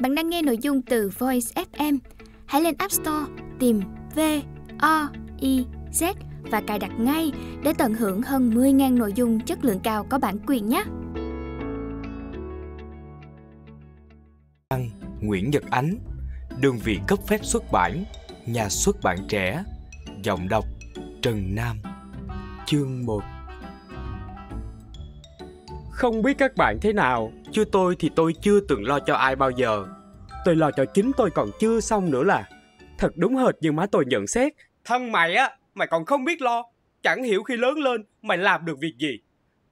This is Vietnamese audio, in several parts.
Bạn đang nghe nội dung từ Voice FM. Hãy lên App Store tìm V O I Z và cài đặt ngay để tận hưởng hơn 10.000 nội dung chất lượng cao có bản quyền nhé. Nguyễn Nhật Ánh, đơn vị cấp phép xuất bản, nhà xuất bản trẻ, giọng đọc Trần Nam. Chương 1 Không biết các bạn thế nào, Chứ tôi thì tôi chưa từng lo cho ai bao giờ. Tôi lo cho chính tôi còn chưa xong nữa là. Thật đúng hệt như má tôi nhận xét. Thân mày á, mày còn không biết lo. Chẳng hiểu khi lớn lên mày làm được việc gì.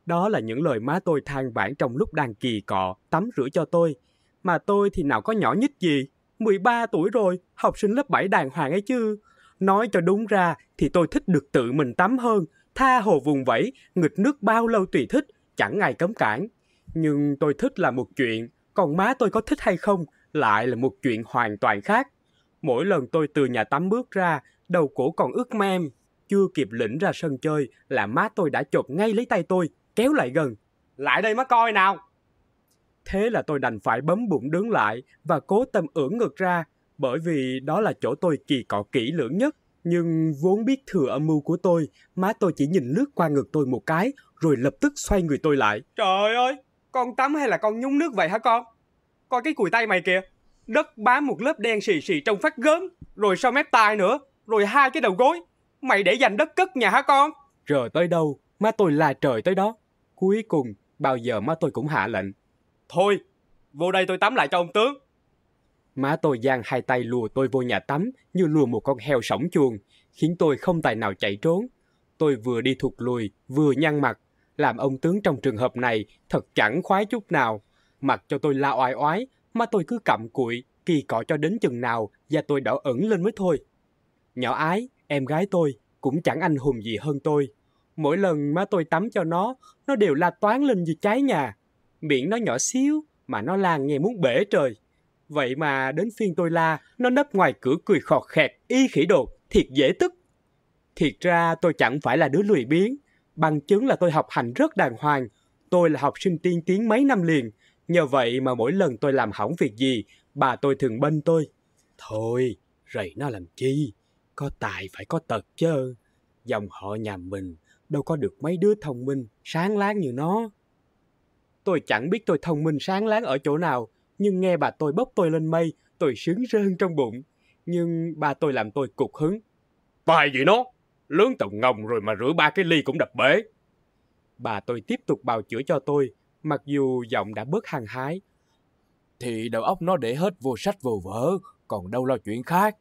Đó là những lời má tôi than vãn trong lúc đang kỳ cọ, tắm rửa cho tôi. Mà tôi thì nào có nhỏ nhất gì. 13 tuổi rồi, học sinh lớp 7 đàng hoàng ấy chứ. Nói cho đúng ra thì tôi thích được tự mình tắm hơn, tha hồ vùng vẫy, nghịch nước bao lâu tùy thích, chẳng ai cấm cản. Nhưng tôi thích là một chuyện, còn má tôi có thích hay không lại là một chuyện hoàn toàn khác. Mỗi lần tôi từ nhà tắm bước ra, đầu cổ còn ướt mem. Chưa kịp lĩnh ra sân chơi là má tôi đã chộp ngay lấy tay tôi, kéo lại gần. Lại đây má coi nào! Thế là tôi đành phải bấm bụng đứng lại và cố tâm ưỡn ngực ra, bởi vì đó là chỗ tôi kỳ cọ kỹ lưỡng nhất. Nhưng vốn biết thừa âm mưu của tôi, má tôi chỉ nhìn lướt qua ngực tôi một cái, rồi lập tức xoay người tôi lại. Trời ơi, con tắm hay là con nhúng nước vậy hả con? Coi cái cùi tay mày kìa. Đất bám một lớp đen xì xì trong phát gớm, rồi sau mép tai nữa, rồi hai cái đầu gối. Mày để dành đất cất nhà hả con? Rờ tới đâu, má tôi là trời tới đó. Cuối cùng, bao giờ má tôi cũng hạ lệnh. Thôi, vô đây tôi tắm lại cho ông tướng. Má tôi giang hai tay lùa tôi vô nhà tắm như lùa một con heo sổng chuồng, khiến tôi không tài nào chạy trốn. Tôi vừa đi thụt lùi, vừa nhăn mặt, làm ông tướng trong trường hợp này thật chẳng khoái chút nào. Mặc cho tôi la oai oái, mà tôi cứ cặm cụi, kỳ cọ cho đến chừng nào và tôi đỏ ẩn lên mới thôi. Nhỏ ái, em gái tôi, cũng chẳng anh hùng gì hơn tôi. Mỗi lần má tôi tắm cho nó, nó đều la toán lên như trái nhà. Miệng nó nhỏ xíu, mà nó la nghe muốn bể trời. Vậy mà đến phiên tôi la, nó nấp ngoài cửa cười khọt khẹt, y khỉ đột, thiệt dễ tức. Thiệt ra tôi chẳng phải là đứa lười biếng, bằng chứng là tôi học hành rất đàng hoàng. Tôi là học sinh tiên tiến mấy năm liền, nhờ vậy mà mỗi lần tôi làm hỏng việc gì, bà tôi thường bên tôi. Thôi, rầy nó làm chi, có tài phải có tật chứ. Dòng họ nhà mình đâu có được mấy đứa thông minh, sáng láng như nó. Tôi chẳng biết tôi thông minh sáng láng ở chỗ nào, nhưng nghe bà tôi bốc tôi lên mây, tôi sướng rơn trong bụng. Nhưng bà tôi làm tôi cục hứng. Tài gì nó, Lớn tổng ngồng rồi mà rửa ba cái ly cũng đập bể. Bà tôi tiếp tục bào chữa cho tôi, mặc dù giọng đã bớt hàng hái. Thì đầu óc nó để hết vô sách vô vở, còn đâu lo chuyện khác.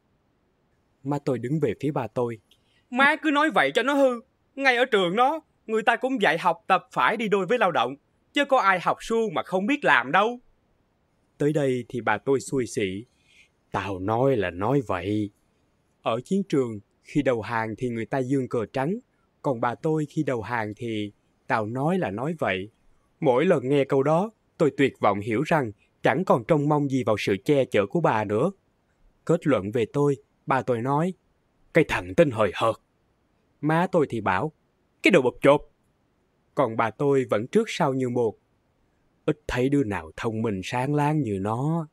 Mà tôi đứng về phía bà tôi. Má cứ nói vậy cho nó hư. Ngay ở trường nó, người ta cũng dạy học tập phải đi đôi với lao động. Chứ có ai học suông mà không biết làm đâu. Tới đây thì bà tôi xui xỉ. Tao nói là nói vậy. Ở chiến trường, khi đầu hàng thì người ta dương cờ trắng, còn bà tôi khi đầu hàng thì tao nói là nói vậy. Mỗi lần nghe câu đó, tôi tuyệt vọng hiểu rằng chẳng còn trông mong gì vào sự che chở của bà nữa. Kết luận về tôi, bà tôi nói, cái thằng tên hời hợt. Má tôi thì bảo, cái đồ bập chột. Còn bà tôi vẫn trước sau như một. Ít thấy đứa nào thông minh sáng láng như nó.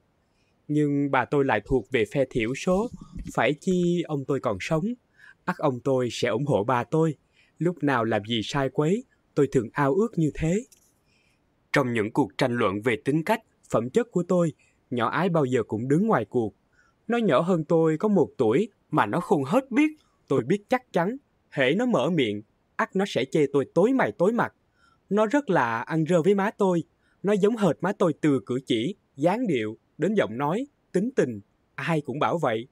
Nhưng bà tôi lại thuộc về phe thiểu số, phải chi ông tôi còn sống ắt ông tôi sẽ ủng hộ bà tôi lúc nào làm gì sai quấy tôi thường ao ước như thế trong những cuộc tranh luận về tính cách phẩm chất của tôi nhỏ ái bao giờ cũng đứng ngoài cuộc nó nhỏ hơn tôi có một tuổi mà nó không hết biết tôi biết chắc chắn hễ nó mở miệng ắt nó sẽ chê tôi tối mày tối mặt nó rất là ăn rơ với má tôi nó giống hệt má tôi từ cử chỉ dáng điệu đến giọng nói tính tình ai cũng bảo vậy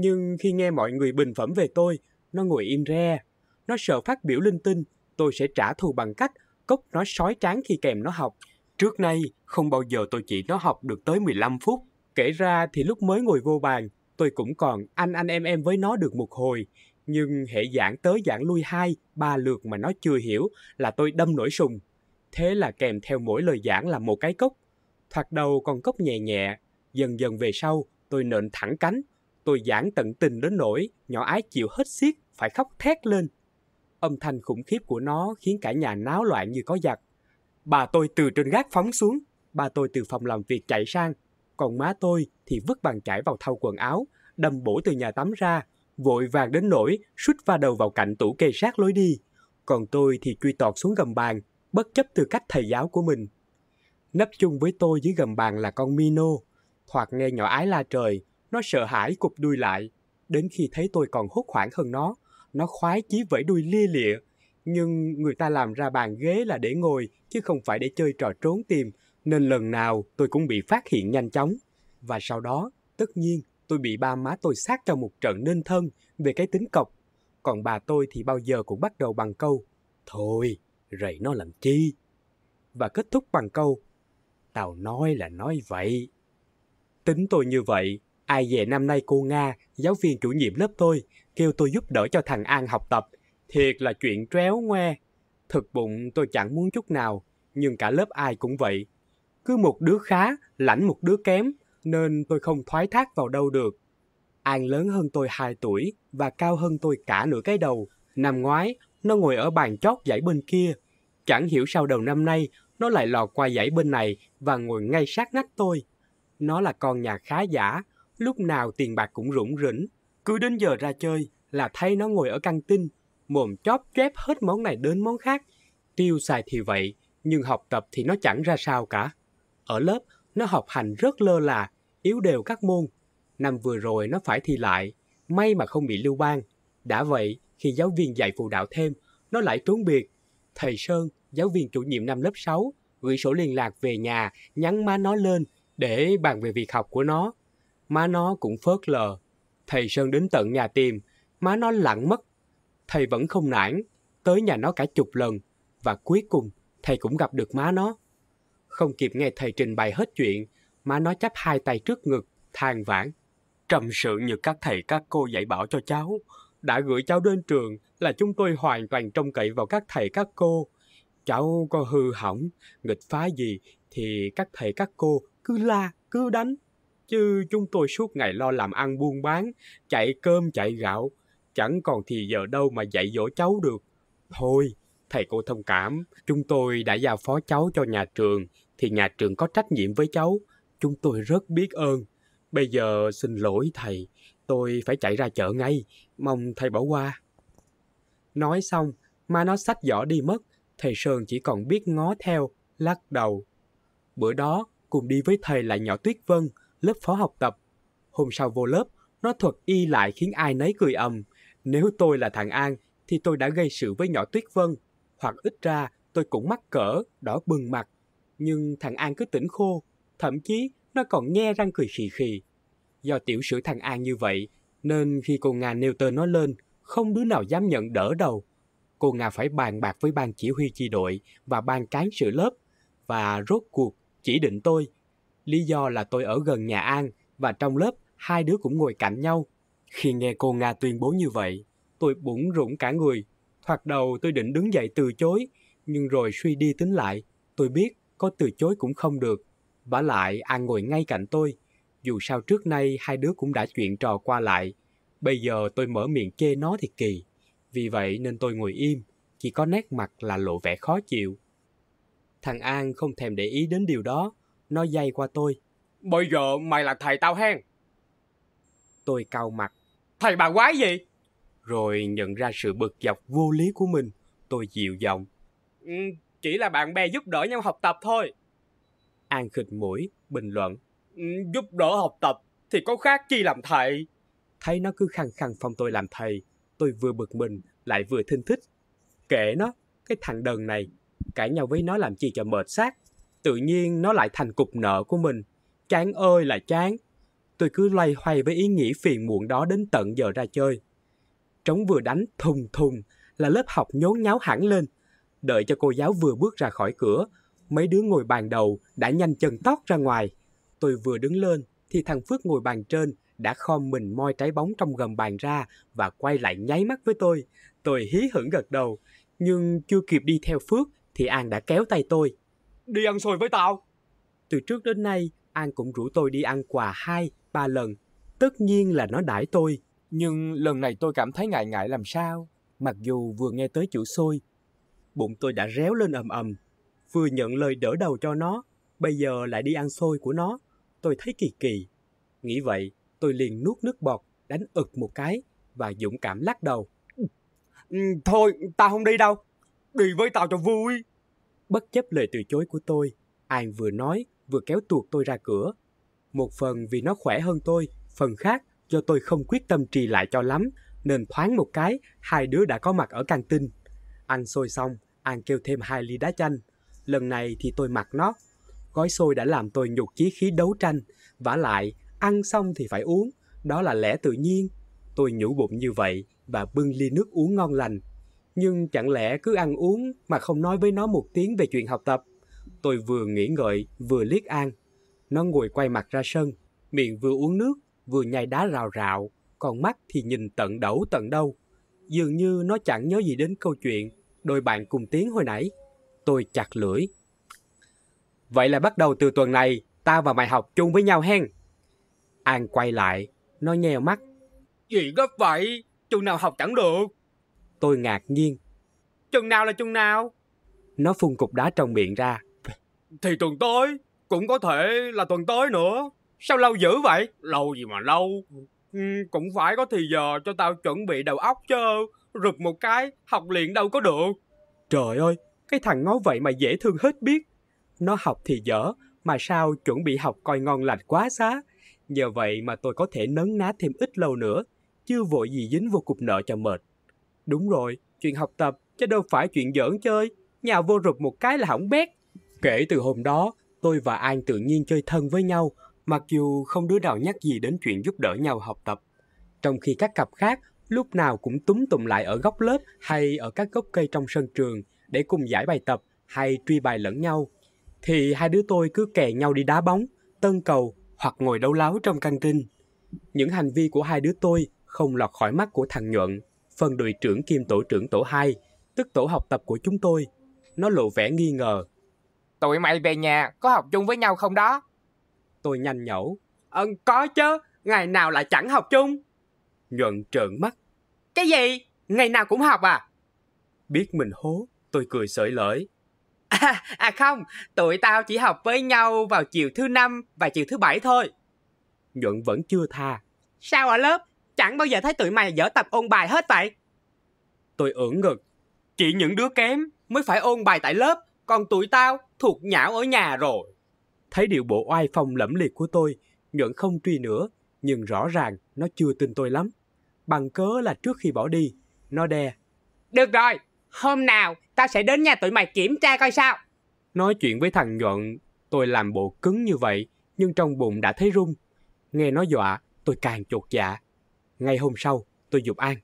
nhưng khi nghe mọi người bình phẩm về tôi, nó ngồi im re. Nó sợ phát biểu linh tinh, tôi sẽ trả thù bằng cách cốc nó sói tráng khi kèm nó học. Trước nay, không bao giờ tôi chỉ nó học được tới 15 phút. Kể ra thì lúc mới ngồi vô bàn, tôi cũng còn anh anh em em với nó được một hồi. Nhưng hệ giảng tới giảng lui hai, ba lượt mà nó chưa hiểu là tôi đâm nổi sùng. Thế là kèm theo mỗi lời giảng là một cái cốc. Thoạt đầu còn cốc nhẹ nhẹ, dần dần về sau tôi nện thẳng cánh, Tôi giảng tận tình đến nỗi nhỏ ái chịu hết xiết phải khóc thét lên. Âm thanh khủng khiếp của nó khiến cả nhà náo loạn như có giặc. Bà tôi từ trên gác phóng xuống, bà tôi từ phòng làm việc chạy sang, còn má tôi thì vứt bàn chải vào thau quần áo, đâm bổ từ nhà tắm ra, vội vàng đến nỗi suýt va đầu vào cạnh tủ kê sát lối đi. Còn tôi thì truy tọt xuống gầm bàn, bất chấp tư cách thầy giáo của mình. Nấp chung với tôi dưới gầm bàn là con Mino. Thoạt nghe nhỏ ái la trời, nó sợ hãi cụp đuôi lại. Đến khi thấy tôi còn hốt hoảng hơn nó, nó khoái chí vẫy đuôi lia lịa. Nhưng người ta làm ra bàn ghế là để ngồi, chứ không phải để chơi trò trốn tìm, nên lần nào tôi cũng bị phát hiện nhanh chóng. Và sau đó, tất nhiên, tôi bị ba má tôi sát cho một trận nên thân về cái tính cọc. Còn bà tôi thì bao giờ cũng bắt đầu bằng câu, Thôi, rầy nó làm chi? Và kết thúc bằng câu, Tao nói là nói vậy. Tính tôi như vậy, Ai về năm nay cô Nga, giáo viên chủ nhiệm lớp tôi, kêu tôi giúp đỡ cho thằng An học tập. Thiệt là chuyện tréo ngoe. Thực bụng tôi chẳng muốn chút nào, nhưng cả lớp ai cũng vậy. Cứ một đứa khá, lãnh một đứa kém, nên tôi không thoái thác vào đâu được. An lớn hơn tôi 2 tuổi và cao hơn tôi cả nửa cái đầu. Năm ngoái, nó ngồi ở bàn chót dãy bên kia. Chẳng hiểu sao đầu năm nay, nó lại lò qua dãy bên này và ngồi ngay sát nách tôi. Nó là con nhà khá giả, lúc nào tiền bạc cũng rủng rỉnh. Cứ đến giờ ra chơi là thay nó ngồi ở căng tin, mồm chóp chép hết món này đến món khác. Tiêu xài thì vậy, nhưng học tập thì nó chẳng ra sao cả. Ở lớp, nó học hành rất lơ là, yếu đều các môn. Năm vừa rồi nó phải thi lại, may mà không bị lưu ban. Đã vậy, khi giáo viên dạy phụ đạo thêm, nó lại trốn biệt. Thầy Sơn, giáo viên chủ nhiệm năm lớp 6, gửi sổ liên lạc về nhà, nhắn má nó lên để bàn về việc học của nó. Má nó cũng phớt lờ. Thầy Sơn đến tận nhà tìm, má nó lặng mất. Thầy vẫn không nản, tới nhà nó cả chục lần. Và cuối cùng, thầy cũng gặp được má nó. Không kịp nghe thầy trình bày hết chuyện, má nó chắp hai tay trước ngực, than vãn. Trầm sự như các thầy các cô dạy bảo cho cháu, đã gửi cháu đến trường là chúng tôi hoàn toàn trông cậy vào các thầy các cô. Cháu có hư hỏng, nghịch phá gì thì các thầy các cô cứ la, cứ đánh chứ chúng tôi suốt ngày lo làm ăn buôn bán, chạy cơm chạy gạo, chẳng còn thì giờ đâu mà dạy dỗ cháu được. Thôi, thầy cô thông cảm, chúng tôi đã giao phó cháu cho nhà trường, thì nhà trường có trách nhiệm với cháu. Chúng tôi rất biết ơn. Bây giờ xin lỗi thầy, tôi phải chạy ra chợ ngay, mong thầy bỏ qua. Nói xong, mà nó sách giỏ đi mất, thầy Sơn chỉ còn biết ngó theo, lắc đầu. Bữa đó, cùng đi với thầy là nhỏ Tuyết Vân, lớp phó học tập. Hôm sau vô lớp, nó thuật y lại khiến ai nấy cười ầm. Nếu tôi là thằng An thì tôi đã gây sự với nhỏ Tuyết Vân, hoặc ít ra tôi cũng mắc cỡ, đỏ bừng mặt. Nhưng thằng An cứ tỉnh khô, thậm chí nó còn nghe răng cười khì khì. Do tiểu sử thằng An như vậy, nên khi cô Nga nêu tên nó lên, không đứa nào dám nhận đỡ đầu. Cô Nga phải bàn bạc với ban chỉ huy chi đội và ban cán sự lớp, và rốt cuộc chỉ định tôi lý do là tôi ở gần nhà An và trong lớp hai đứa cũng ngồi cạnh nhau. Khi nghe cô Nga tuyên bố như vậy, tôi bủng rủng cả người. Thoạt đầu tôi định đứng dậy từ chối, nhưng rồi suy đi tính lại, tôi biết có từ chối cũng không được. và lại An ngồi ngay cạnh tôi, dù sao trước nay hai đứa cũng đã chuyện trò qua lại. Bây giờ tôi mở miệng chê nó thì kỳ, vì vậy nên tôi ngồi im, chỉ có nét mặt là lộ vẻ khó chịu. Thằng An không thèm để ý đến điều đó, nó dây qua tôi. Bây giờ mày là thầy tao hen. Tôi cau mặt. Thầy bà quái gì? Rồi nhận ra sự bực dọc vô lý của mình, tôi dịu giọng. Ừ, chỉ là bạn bè giúp đỡ nhau học tập thôi. An khịt mũi, bình luận. Ừ, giúp đỡ học tập thì có khác chi làm thầy. Thấy nó cứ khăng khăng phong tôi làm thầy, tôi vừa bực mình lại vừa thinh thích. Kệ nó, cái thằng đần này, cãi nhau với nó làm chi cho mệt xác tự nhiên nó lại thành cục nợ của mình. Chán ơi là chán. Tôi cứ loay hoay với ý nghĩ phiền muộn đó đến tận giờ ra chơi. Trống vừa đánh thùng thùng là lớp học nhốn nháo hẳn lên. Đợi cho cô giáo vừa bước ra khỏi cửa, mấy đứa ngồi bàn đầu đã nhanh chân tót ra ngoài. Tôi vừa đứng lên thì thằng Phước ngồi bàn trên đã khom mình moi trái bóng trong gầm bàn ra và quay lại nháy mắt với tôi. Tôi hí hửng gật đầu, nhưng chưa kịp đi theo Phước thì An đã kéo tay tôi đi ăn xôi với tao. Từ trước đến nay, An cũng rủ tôi đi ăn quà hai, ba lần. Tất nhiên là nó đãi tôi. Nhưng lần này tôi cảm thấy ngại ngại làm sao. Mặc dù vừa nghe tới chữ xôi, bụng tôi đã réo lên ầm ầm. Vừa nhận lời đỡ đầu cho nó, bây giờ lại đi ăn xôi của nó. Tôi thấy kỳ kỳ. Nghĩ vậy, tôi liền nuốt nước bọt, đánh ực một cái và dũng cảm lắc đầu. Ừ, thôi, tao không đi đâu. Đi với tao cho vui. Bất chấp lời từ chối của tôi, An vừa nói vừa kéo tuột tôi ra cửa. Một phần vì nó khỏe hơn tôi, phần khác do tôi không quyết tâm trì lại cho lắm, nên thoáng một cái, hai đứa đã có mặt ở căng tin. Ăn xôi xong, An kêu thêm hai ly đá chanh. Lần này thì tôi mặc nó. Gói xôi đã làm tôi nhục chí khí đấu tranh. vả lại, ăn xong thì phải uống. Đó là lẽ tự nhiên. Tôi nhủ bụng như vậy và bưng ly nước uống ngon lành nhưng chẳng lẽ cứ ăn uống mà không nói với nó một tiếng về chuyện học tập? Tôi vừa nghĩ ngợi, vừa liếc An. Nó ngồi quay mặt ra sân, miệng vừa uống nước, vừa nhai đá rào rạo, còn mắt thì nhìn tận đẩu tận đâu. Dường như nó chẳng nhớ gì đến câu chuyện đôi bạn cùng tiếng hồi nãy. Tôi chặt lưỡi. Vậy là bắt đầu từ tuần này, ta và mày học chung với nhau hen. An quay lại, nó nheo mắt. Gì gấp vậy? Chừng nào học chẳng được. Tôi ngạc nhiên. Chừng nào là chừng nào? Nó phun cục đá trong miệng ra. Thì tuần tới, cũng có thể là tuần tới nữa. Sao lâu dữ vậy? Lâu gì mà lâu. Ừ, cũng phải có thì giờ cho tao chuẩn bị đầu óc chứ. Rực một cái, học liền đâu có được. Trời ơi, cái thằng ngó vậy mà dễ thương hết biết. Nó học thì dở, mà sao chuẩn bị học coi ngon lành quá xá. Nhờ vậy mà tôi có thể nấn ná thêm ít lâu nữa, chưa vội gì dính vô cục nợ cho mệt. Đúng rồi, chuyện học tập chứ đâu phải chuyện giỡn chơi, nhà vô rụt một cái là hỏng bét. Kể từ hôm đó, tôi và An tự nhiên chơi thân với nhau, mặc dù không đứa nào nhắc gì đến chuyện giúp đỡ nhau học tập. Trong khi các cặp khác lúc nào cũng túm tụm lại ở góc lớp hay ở các gốc cây trong sân trường để cùng giải bài tập hay truy bài lẫn nhau, thì hai đứa tôi cứ kè nhau đi đá bóng, tân cầu hoặc ngồi đấu láo trong căng tin. Những hành vi của hai đứa tôi không lọt khỏi mắt của thằng Nhuận phần đội trưởng kiêm tổ trưởng tổ 2, tức tổ học tập của chúng tôi. Nó lộ vẻ nghi ngờ. Tụi mày về nhà có học chung với nhau không đó? Tôi nhanh nhẩu. ừ, có chứ, ngày nào lại chẳng học chung. Nhuận trợn mắt. Cái gì? Ngày nào cũng học à? Biết mình hố, tôi cười sởi lởi. À, à không, tụi tao chỉ học với nhau vào chiều thứ năm và chiều thứ bảy thôi. Nhuận vẫn chưa tha. Sao ở lớp Chẳng bao giờ thấy tụi mày dở tập ôn bài hết vậy. Tôi ưỡn ngực. Chỉ những đứa kém mới phải ôn bài tại lớp, còn tụi tao thuộc nhão ở nhà rồi. Thấy điệu bộ oai phong lẫm liệt của tôi, nhuận không truy nữa, nhưng rõ ràng nó chưa tin tôi lắm. Bằng cớ là trước khi bỏ đi, nó đe. Được rồi, hôm nào tao sẽ đến nhà tụi mày kiểm tra coi sao. Nói chuyện với thằng nhuận, tôi làm bộ cứng như vậy, nhưng trong bụng đã thấy run. Nghe nó dọa, tôi càng chột dạ. Ngày hôm sau, tôi dục An.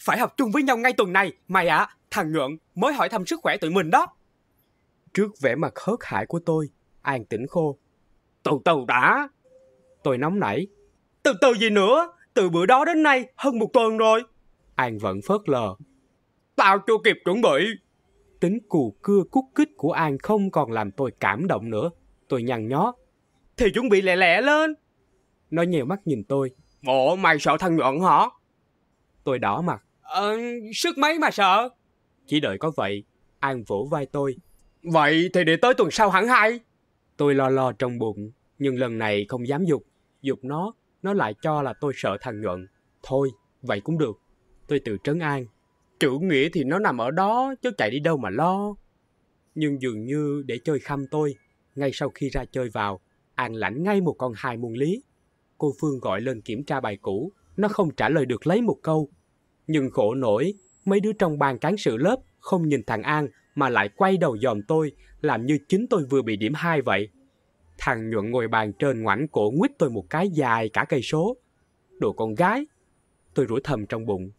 Phải học chung với nhau ngay tuần này, mày ạ, à, thằng Ngượng mới hỏi thăm sức khỏe tụi mình đó. Trước vẻ mặt hớt hải của tôi, An tỉnh khô. Từ từ đã. Tôi nóng nảy. Từ từ gì nữa, từ bữa đó đến nay hơn một tuần rồi. An vẫn phớt lờ. Tao chưa kịp chuẩn bị. Tính cù cưa cúc kích của An không còn làm tôi cảm động nữa. Tôi nhăn nhó. Thì chuẩn bị lẹ lẹ lên. Nó nhèo mắt nhìn tôi. Ủa mày sợ thằng nhuận hả? Tôi đỏ mặt. Ờ, sức mấy mà sợ. Chỉ đợi có vậy, An vỗ vai tôi. Vậy thì để tới tuần sau hẳn hay. Tôi lo lo trong bụng, nhưng lần này không dám dục. Dục nó, nó lại cho là tôi sợ thằng nhuận. Thôi, vậy cũng được. Tôi tự trấn an. Chữ nghĩa thì nó nằm ở đó, chứ chạy đi đâu mà lo. Nhưng dường như để chơi khăm tôi, ngay sau khi ra chơi vào, An lãnh ngay một con hai muôn lý cô Phương gọi lên kiểm tra bài cũ, nó không trả lời được lấy một câu. Nhưng khổ nổi, mấy đứa trong ban cán sự lớp không nhìn thằng An mà lại quay đầu dòm tôi, làm như chính tôi vừa bị điểm hai vậy. Thằng nhuận ngồi bàn trên ngoảnh cổ nguyết tôi một cái dài cả cây số. Đồ con gái! Tôi rủi thầm trong bụng.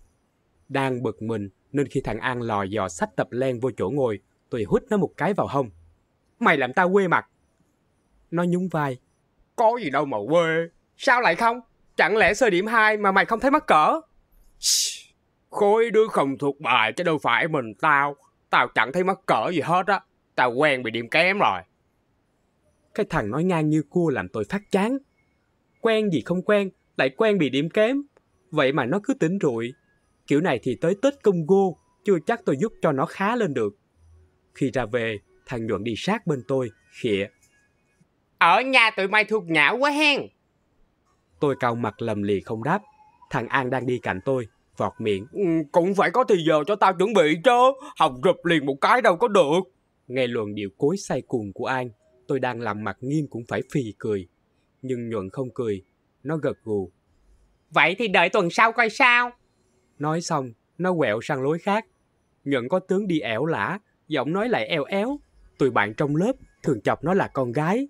Đang bực mình nên khi thằng An lò dò sách tập len vô chỗ ngồi, tôi hút nó một cái vào hông. Mày làm tao quê mặt! Nó nhún vai. Có gì đâu mà quê! Sao lại không? Chẳng lẽ sơ điểm 2 mà mày không thấy mắc cỡ? Khối đứa không thuộc bài chứ đâu phải mình tao. Tao chẳng thấy mắc cỡ gì hết á. Tao quen bị điểm kém rồi. Cái thằng nói ngang như cua làm tôi phát chán. Quen gì không quen, lại quen bị điểm kém. Vậy mà nó cứ tỉnh rụi. Kiểu này thì tới Tết công gô chưa chắc tôi giúp cho nó khá lên được. Khi ra về, thằng Nhuận đi sát bên tôi, khịa. Ở nhà tụi mày thuộc nhã quá hen. Tôi cau mặt lầm lì không đáp. Thằng An đang đi cạnh tôi, vọt miệng. Ừ, cũng phải có thì giờ cho tao chuẩn bị chứ, học rụp liền một cái đâu có được. Nghe luận điệu cối say cuồng của An, tôi đang làm mặt nghiêm cũng phải phì cười. Nhưng nhuận không cười, nó gật gù. Vậy thì đợi tuần sau coi sao. Nói xong, nó quẹo sang lối khác. Nhuận có tướng đi ẻo lả, giọng nói lại eo éo. Tụi bạn trong lớp thường chọc nó là con gái.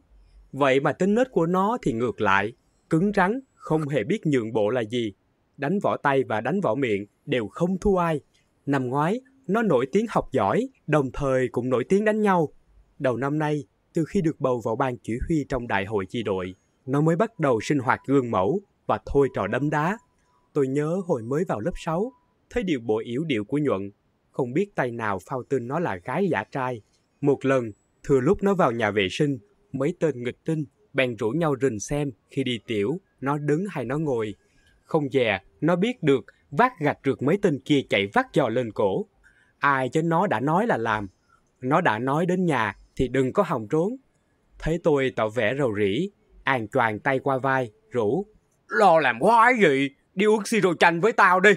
Vậy mà tính nết của nó thì ngược lại, cứng rắn, không hề biết nhượng bộ là gì. Đánh vỏ tay và đánh vỏ miệng đều không thua ai. Năm ngoái, nó nổi tiếng học giỏi, đồng thời cũng nổi tiếng đánh nhau. Đầu năm nay, từ khi được bầu vào ban chỉ huy trong đại hội chi đội, nó mới bắt đầu sinh hoạt gương mẫu và thôi trò đấm đá. Tôi nhớ hồi mới vào lớp 6, thấy điều bộ yếu điệu của Nhuận, không biết tay nào phao tin nó là gái giả trai. Một lần, thừa lúc nó vào nhà vệ sinh, mấy tên nghịch tinh bạn rủ nhau rình xem khi đi tiểu, nó đứng hay nó ngồi. Không dè, nó biết được vác gạch rượt mấy tên kia chạy vắt giò lên cổ. Ai cho nó đã nói là làm. Nó đã nói đến nhà thì đừng có hòng trốn. Thấy tôi tỏ vẻ rầu rĩ, an choàng tay qua vai, rủ. Lo làm quái gì, đi uống siro chanh với tao đi.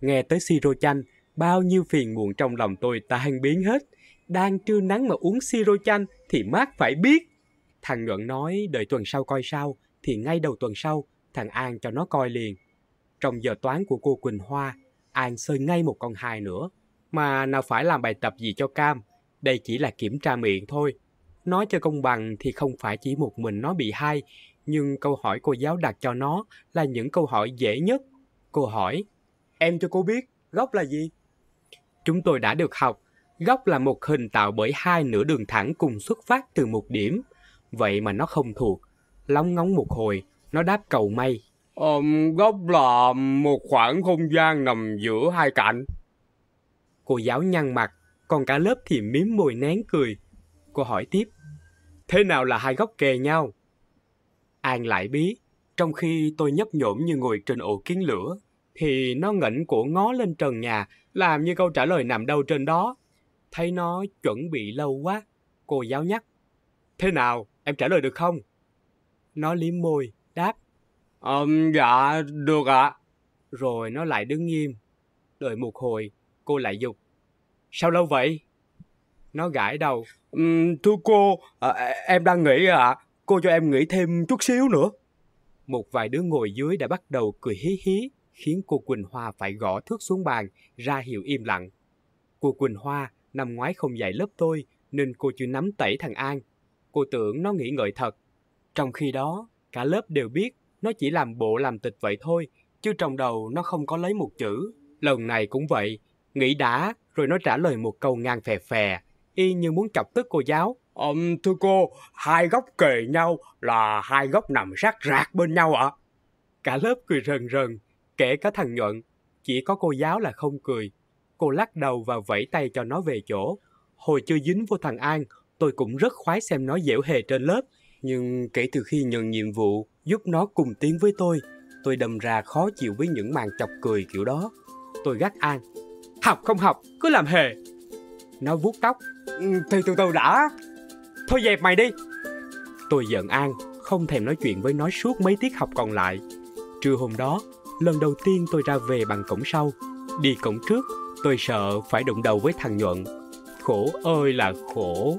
Nghe tới siro chanh, bao nhiêu phiền muộn trong lòng tôi tan biến hết. Đang trưa nắng mà uống siro chanh thì mát phải biết. Thằng nhuận nói đợi tuần sau coi sao, thì ngay đầu tuần sau, thằng An cho nó coi liền. Trong giờ toán của cô Quỳnh Hoa, An sơi ngay một con hài nữa. Mà nào phải làm bài tập gì cho cam, đây chỉ là kiểm tra miệng thôi. Nói cho công bằng thì không phải chỉ một mình nó bị hai, nhưng câu hỏi cô giáo đặt cho nó là những câu hỏi dễ nhất. Cô hỏi, em cho cô biết góc là gì? Chúng tôi đã được học, góc là một hình tạo bởi hai nửa đường thẳng cùng xuất phát từ một điểm – vậy mà nó không thuộc. Lóng ngóng một hồi, nó đáp cầu may. Ờ, góc là một khoảng không gian nằm giữa hai cạnh. Cô giáo nhăn mặt, còn cả lớp thì mím môi nén cười. Cô hỏi tiếp, thế nào là hai góc kề nhau? An lại bí, trong khi tôi nhấp nhổm như ngồi trên ổ kiến lửa, thì nó ngẩng cổ ngó lên trần nhà, làm như câu trả lời nằm đâu trên đó. Thấy nó chuẩn bị lâu quá, cô giáo nhắc. Thế nào, em trả lời được không? Nó liếm môi, đáp. Um, dạ, được ạ. Rồi nó lại đứng nghiêm. Đợi một hồi, cô lại dục. Sao lâu vậy? Nó gãi đầu. Um, thưa cô, à, em đang nghỉ ạ. À. Cô cho em nghỉ thêm chút xíu nữa. Một vài đứa ngồi dưới đã bắt đầu cười hí hí, khiến cô Quỳnh Hoa phải gõ thước xuống bàn, ra hiệu im lặng. Cô Quỳnh Hoa, năm ngoái không dạy lớp tôi, nên cô chưa nắm tẩy thằng An, cô tưởng nó nghĩ ngợi thật. Trong khi đó, cả lớp đều biết nó chỉ làm bộ làm tịch vậy thôi, chứ trong đầu nó không có lấy một chữ. Lần này cũng vậy, nghĩ đã rồi nó trả lời một câu ngang phè phè, y như muốn chọc tức cô giáo. Ừm, um, thưa cô, hai góc kề nhau là hai góc nằm sát rạc bên nhau ạ. À? Cả lớp cười rần rần, kể cả thằng Nhuận, chỉ có cô giáo là không cười. Cô lắc đầu và vẫy tay cho nó về chỗ. Hồi chưa dính vô thằng An, Tôi cũng rất khoái xem nó dẻo hề trên lớp, nhưng kể từ khi nhận nhiệm vụ giúp nó cùng tiến với tôi, tôi đầm ra khó chịu với những màn chọc cười kiểu đó. Tôi gắt an, học không học, cứ làm hề. Nó vuốt tóc, ừ, từ từ từ đã, thôi dẹp mày đi. Tôi giận an, không thèm nói chuyện với nó suốt mấy tiết học còn lại. Trưa hôm đó, lần đầu tiên tôi ra về bằng cổng sau. Đi cổng trước, tôi sợ phải đụng đầu với thằng Nhuận. Khổ ơi là khổ.